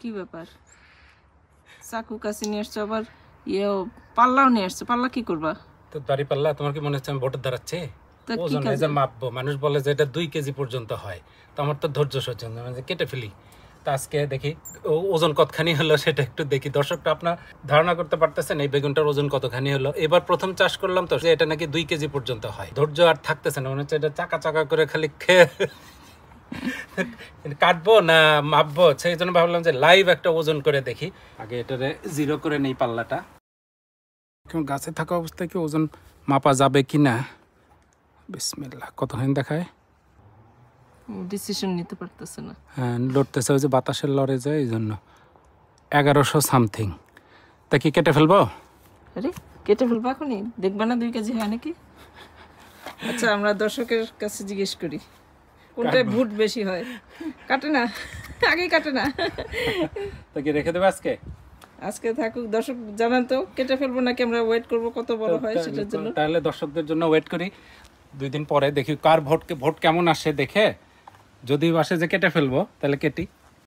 কি ব্যাপার চাকু কাছে নিয়ে আসছো আবার ইয়ে পাল্লাও নিয়ে আসছো পাল্লা কি করবা তো দাড়ি পাল্লা তোমার কি মনে হচ্ছে আমি ভোটের দাঁড়াচ্ছি ওজন যে মাপবো মানুষ বলে যে এটা দুই কেজি পর্যন্ত হয় তো আমার তো ধৈর্য সহ্য মানে কেটে ফেলি তা আজকে দেখি ওজন কতখানি হলো সেটা একটু দেখি দর্শকটা আপনার ধারণা করতে পারতেছেন এই বেগুনটার ওজন কতখানি হলো এবার প্রথম চাষ করলাম তো এটা নাকি দুই কেজি পর্যন্ত হয় ধৈর্য আর থাকতেছে না মনে হচ্ছে এটা চাকা চাকা করে খালি খেয়ে কাটবো না মাপবো সেই জন্য ভাবলাম যে লাইভ একটা ওজন করে দেখি আগে এটারে জিরো করে নেই পাল্লাটা গাছে থাকা অবস্থায় কি ওজন মাপা যাবে কি না বিসমিল্লা কতক্ষণ দেখায় ডিসিশন নিতে পারতেছে না হ্যাঁ লড়তেছে ওই যে বাতাসের লড়ে যায় এই জন্য এগারোশো সামথিং তা কি কেটে ফেলবো আরে কেটে ফেলবো এখনই দেখবা না দুই কেজি হয় নাকি আচ্ছা আমরা দর্শকের কাছে জিজ্ঞেস করি কোনটায় ভুট বেশি হয় কাটে না আগেই কাটে না তো কি রেখে দেবে আজকে আজকে থাকুক দর্শক জানান তো কেটে ফেলবো নাকি আমরা ওয়েট করব কত বড় হয় সেটার জন্য তাহলে দর্শকদের জন্য ওয়েট করি দুই দিন পরে দেখি কার ভোট ভোট কেমন আসে দেখে যদি আসে যে কেটে ফেলবো তাহলে কেটি